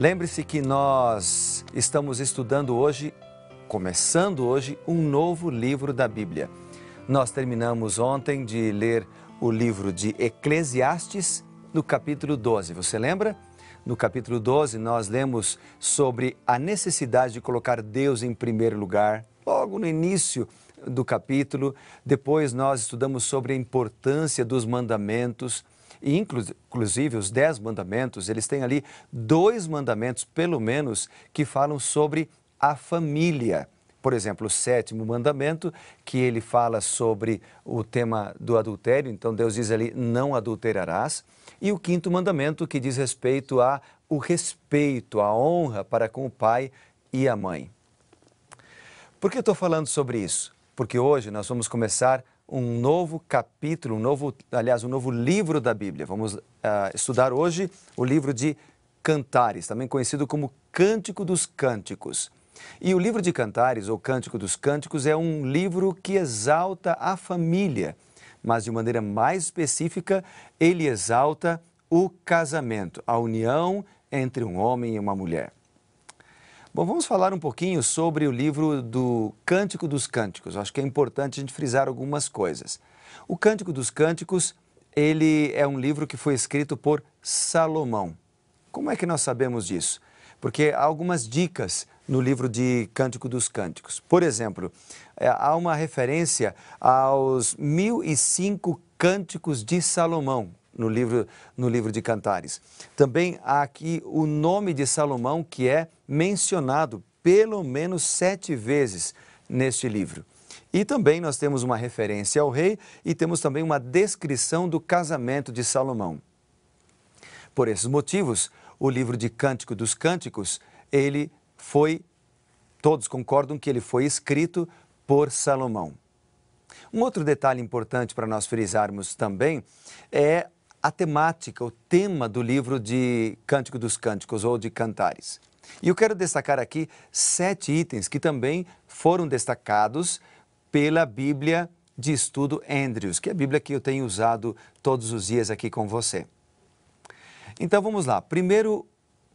Lembre-se que nós estamos estudando hoje, começando hoje, um novo livro da Bíblia. Nós terminamos ontem de ler o livro de Eclesiastes, no capítulo 12. Você lembra? No capítulo 12, nós lemos sobre a necessidade de colocar Deus em primeiro lugar, logo no início do capítulo. Depois, nós estudamos sobre a importância dos mandamentos. E inclusive os dez mandamentos, eles têm ali dois mandamentos, pelo menos, que falam sobre a família. Por exemplo, o sétimo mandamento, que ele fala sobre o tema do adultério, então Deus diz ali: não adulterarás. E o quinto mandamento, que diz respeito a o respeito, a honra para com o pai e a mãe. Por que estou falando sobre isso? Porque hoje nós vamos começar um novo capítulo, um novo, aliás, um novo livro da Bíblia. Vamos uh, estudar hoje o livro de Cantares, também conhecido como Cântico dos Cânticos. E o livro de Cantares, ou Cântico dos Cânticos, é um livro que exalta a família, mas de maneira mais específica, ele exalta o casamento, a união entre um homem e uma mulher. Bom, vamos falar um pouquinho sobre o livro do Cântico dos Cânticos. Acho que é importante a gente frisar algumas coisas. O Cântico dos Cânticos, ele é um livro que foi escrito por Salomão. Como é que nós sabemos disso? Porque há algumas dicas no livro de Cântico dos Cânticos. Por exemplo, é, há uma referência aos 1005 cânticos de Salomão, no livro, no livro de Cantares. Também há aqui o nome de Salomão que é mencionado pelo menos sete vezes neste livro. E também nós temos uma referência ao rei e temos também uma descrição do casamento de Salomão. Por esses motivos, o livro de Cântico dos Cânticos, ele foi, todos concordam que ele foi escrito por Salomão. Um outro detalhe importante para nós frisarmos também é a temática, o tema do livro de Cântico dos Cânticos ou de Cantares. E eu quero destacar aqui sete itens que também foram destacados pela Bíblia de Estudo Andrews, que é a Bíblia que eu tenho usado todos os dias aqui com você. Então vamos lá. Primeiro,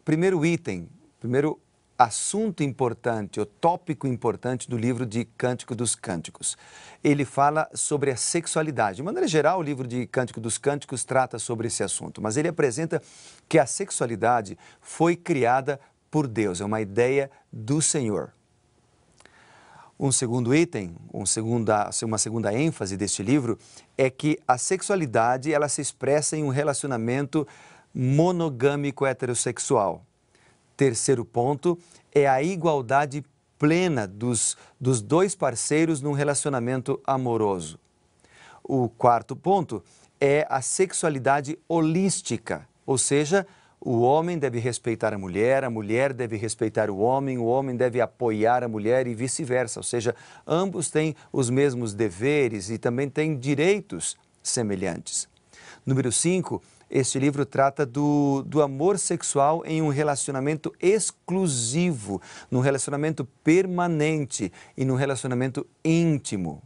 primeiro item, primeiro assunto importante, o tópico importante do livro de Cântico dos Cânticos. Ele fala sobre a sexualidade. De maneira geral, o livro de Cântico dos Cânticos trata sobre esse assunto, mas ele apresenta que a sexualidade foi criada por Deus, é uma ideia do Senhor. Um segundo item, um segunda, uma segunda ênfase deste livro é que a sexualidade ela se expressa em um relacionamento monogâmico heterossexual Terceiro ponto é a igualdade plena dos, dos dois parceiros num relacionamento amoroso. O quarto ponto é a sexualidade holística, ou seja, o homem deve respeitar a mulher, a mulher deve respeitar o homem, o homem deve apoiar a mulher e vice-versa. Ou seja, ambos têm os mesmos deveres e também têm direitos semelhantes. Número 5 este livro trata do, do amor sexual em um relacionamento exclusivo, num relacionamento permanente e num relacionamento íntimo.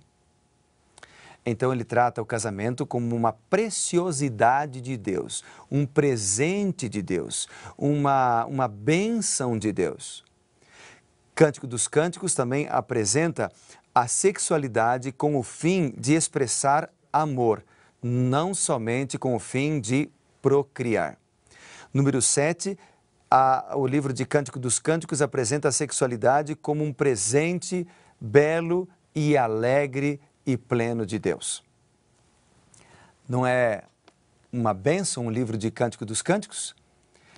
Então ele trata o casamento como uma preciosidade de Deus, um presente de Deus, uma, uma bênção de Deus. Cântico dos Cânticos também apresenta a sexualidade com o fim de expressar amor não somente com o fim de procriar. Número 7, a, o livro de Cântico dos Cânticos apresenta a sexualidade como um presente belo e alegre e pleno de Deus. Não é uma benção um livro de Cântico dos Cânticos?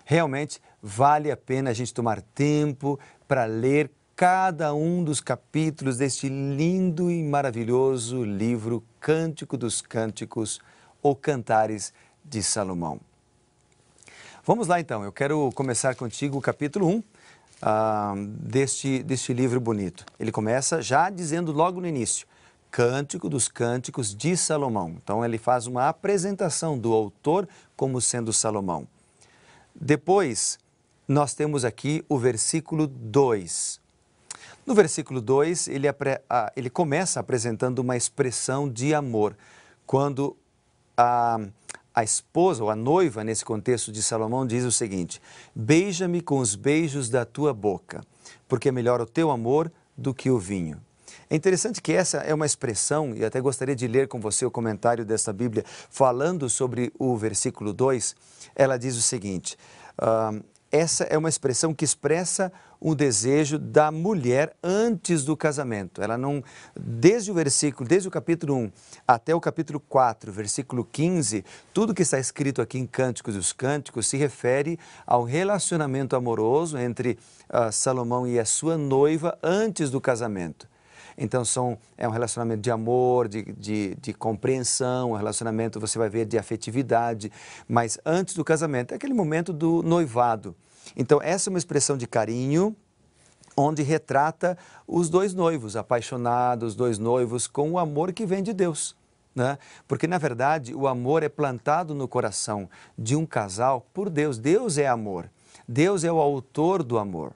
Realmente vale a pena a gente tomar tempo para ler cada um dos capítulos deste lindo e maravilhoso livro Cântico dos Cânticos ou Cantares de Salomão. Vamos lá então, eu quero começar contigo o capítulo 1 ah, deste, deste livro bonito. Ele começa já dizendo logo no início, Cântico dos Cânticos de Salomão. Então ele faz uma apresentação do autor como sendo Salomão. Depois, nós temos aqui o versículo 2. No versículo 2, ele, ele começa apresentando uma expressão de amor, quando a, a esposa ou a noiva, nesse contexto de Salomão, diz o seguinte: Beija-me com os beijos da tua boca, porque é melhor o teu amor do que o vinho. É interessante que essa é uma expressão, e até gostaria de ler com você o comentário desta Bíblia, falando sobre o versículo 2, ela diz o seguinte: uh, essa é uma expressão que expressa o desejo da mulher antes do casamento. Ela não, desde o versículo, desde o capítulo 1 até o capítulo 4, versículo 15, tudo que está escrito aqui em Cânticos dos Cânticos se refere ao relacionamento amoroso entre uh, Salomão e a sua noiva antes do casamento. Então são, é um relacionamento de amor, de, de, de compreensão, um relacionamento, você vai ver, de afetividade. Mas antes do casamento, é aquele momento do noivado. Então essa é uma expressão de carinho onde retrata os dois noivos, apaixonados, os dois noivos, com o amor que vem de Deus. Né? Porque, na verdade, o amor é plantado no coração de um casal por Deus. Deus é amor. Deus é o autor do amor.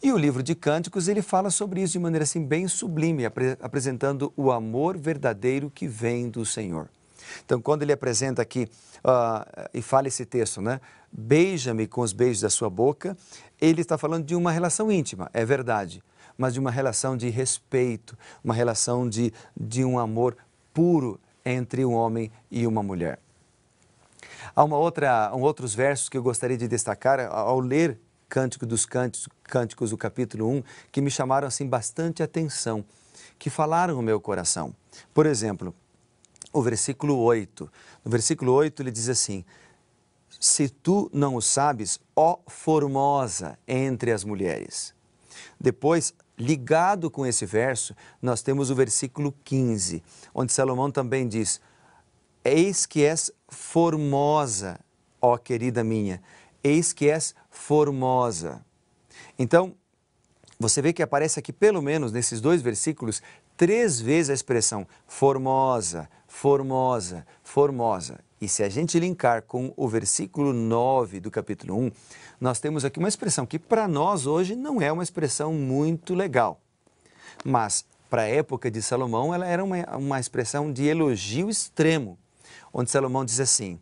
E o livro de Cânticos, ele fala sobre isso de maneira assim bem sublime, apresentando o amor verdadeiro que vem do Senhor. Então, quando ele apresenta aqui uh, e fala esse texto, né? Beija-me com os beijos da sua boca, ele está falando de uma relação íntima, é verdade, mas de uma relação de respeito, uma relação de, de um amor puro entre um homem e uma mulher. Há uma outra, um outros versos que eu gostaria de destacar ao ler Cântico dos Cânticos, Cânticos, o capítulo 1, que me chamaram assim bastante atenção, que falaram o meu coração. Por exemplo, o versículo 8. No versículo 8 ele diz assim: Se tu não o sabes, ó formosa entre as mulheres. Depois, ligado com esse verso, nós temos o versículo 15, onde Salomão também diz: Eis que és formosa, ó querida minha, eis que és formosa. Então, você vê que aparece aqui, pelo menos nesses dois versículos, três vezes a expressão formosa, formosa, formosa. E se a gente linkar com o versículo 9 do capítulo 1, nós temos aqui uma expressão que para nós hoje não é uma expressão muito legal. Mas para a época de Salomão, ela era uma, uma expressão de elogio extremo, onde Salomão diz assim: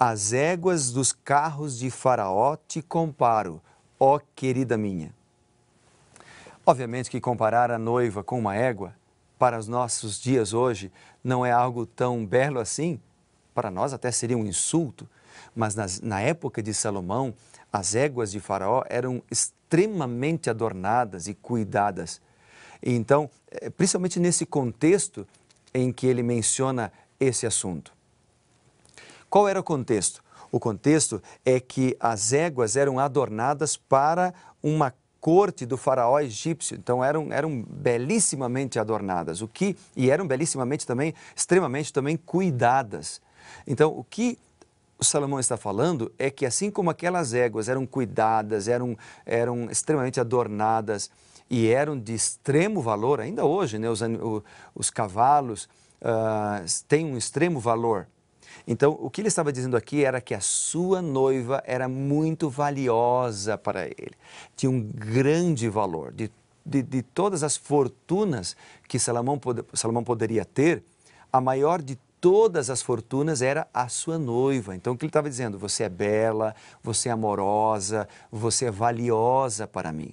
as éguas dos carros de Faraó te comparo, ó querida minha. Obviamente que comparar a noiva com uma égua, para os nossos dias hoje, não é algo tão belo assim. Para nós até seria um insulto, mas nas, na época de Salomão, as éguas de Faraó eram extremamente adornadas e cuidadas. Então, eh, principalmente nesse contexto em que ele menciona esse assunto. Qual era o contexto? O contexto é que as éguas eram adornadas para uma corte do faraó egípcio. Então eram, eram belíssimamente adornadas, o que e eram belíssimamente também, extremamente também cuidadas. Então o que o Salomão está falando é que assim como aquelas éguas eram cuidadas, eram, eram extremamente adornadas e eram de extremo valor, ainda hoje né, os, os cavalos uh, têm um extremo valor então, o que ele estava dizendo aqui era que a sua noiva era muito valiosa para ele, tinha um grande valor. De, de, de todas as fortunas que Salomão, pode, Salomão poderia ter, a maior de todas as fortunas era a sua noiva. Então, o que ele estava dizendo? Você é bela, você é amorosa, você é valiosa para mim.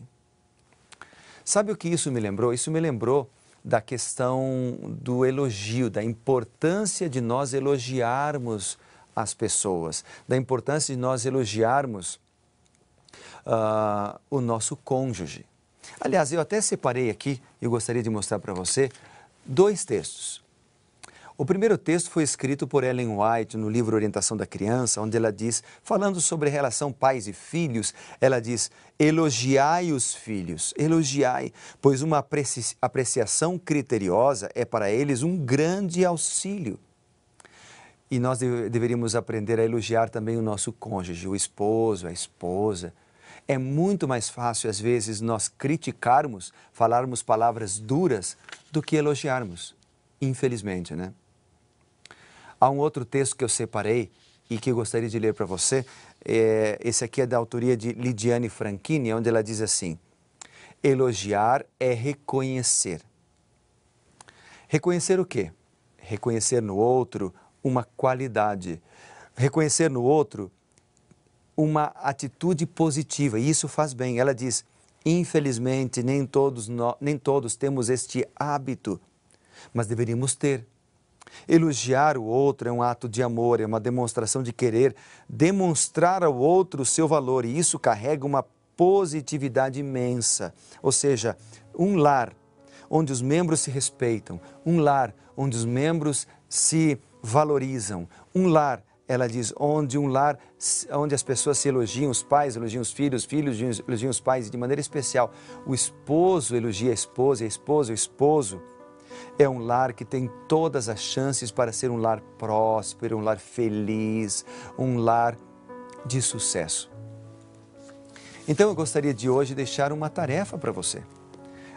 Sabe o que isso me lembrou? Isso me lembrou da questão do elogio, da importância de nós elogiarmos as pessoas, da importância de nós elogiarmos uh, o nosso cônjuge. Aliás, eu até separei aqui, eu gostaria de mostrar para você, dois textos. O primeiro texto foi escrito por Ellen White no livro Orientação da Criança, onde ela diz, falando sobre relação pais e filhos, ela diz: elogiai os filhos, elogiai, pois uma apreciação criteriosa é para eles um grande auxílio. E nós deveríamos aprender a elogiar também o nosso cônjuge, o esposo, a esposa. É muito mais fácil, às vezes, nós criticarmos, falarmos palavras duras, do que elogiarmos. Infelizmente, né? Há um outro texto que eu separei e que gostaria de ler para você. É, esse aqui é da autoria de Lidiane Franchini, onde ela diz assim: Elogiar é reconhecer. Reconhecer o quê? Reconhecer no outro uma qualidade. Reconhecer no outro uma atitude positiva. E isso faz bem. Ela diz: infelizmente, nem todos, nós, nem todos temos este hábito, mas deveríamos ter. Elogiar o outro é um ato de amor, é uma demonstração de querer demonstrar ao outro o seu valor e isso carrega uma positividade imensa. Ou seja, um lar onde os membros se respeitam, um lar onde os membros se valorizam, um lar, ela diz, onde um lar onde as pessoas se elogiam, os pais elogiam os filhos, os filhos elogiam os pais de maneira especial, o esposo elogia a esposa, a esposa o esposo é um lar que tem todas as chances para ser um lar próspero, um lar feliz, um lar de sucesso. Então eu gostaria de hoje deixar uma tarefa para você.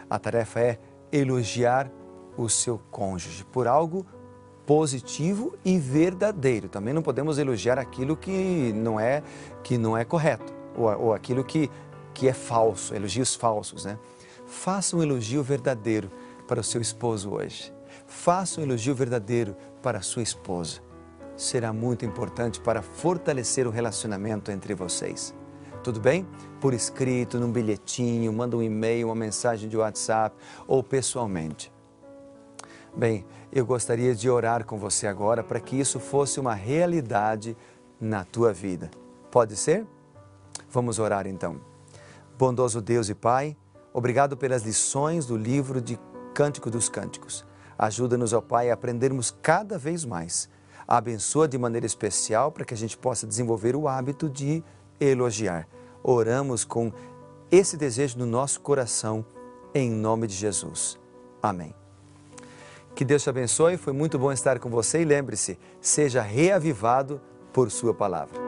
A tarefa é elogiar o seu cônjuge por algo positivo e verdadeiro. Também não podemos elogiar aquilo que não é que não é correto ou, ou aquilo que que é falso, elogios falsos, né? Faça um elogio verdadeiro para o seu esposo hoje. Faça um elogio verdadeiro para a sua esposa. Será muito importante para fortalecer o relacionamento entre vocês. Tudo bem? Por escrito, num bilhetinho, manda um e-mail, uma mensagem de WhatsApp ou pessoalmente. Bem, eu gostaria de orar com você agora para que isso fosse uma realidade na tua vida. Pode ser? Vamos orar então. Bondoso Deus e Pai, obrigado pelas lições do livro de Cântico dos Cânticos. Ajuda-nos, ó Pai, a aprendermos cada vez mais. Abençoa de maneira especial para que a gente possa desenvolver o hábito de elogiar. Oramos com esse desejo no nosso coração, em nome de Jesus. Amém. Que Deus te abençoe, foi muito bom estar com você e lembre-se, seja reavivado por Sua palavra.